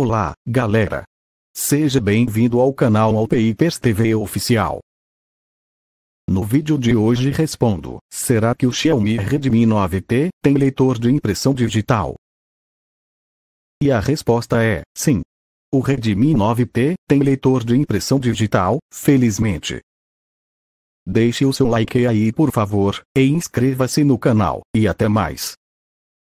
Olá, galera! Seja bem-vindo ao canal Alpeipers TV Oficial. No vídeo de hoje respondo, será que o Xiaomi Redmi 9T tem leitor de impressão digital? E a resposta é, sim. O Redmi 9T tem leitor de impressão digital, felizmente. Deixe o seu like aí por favor, e inscreva-se no canal, e até mais.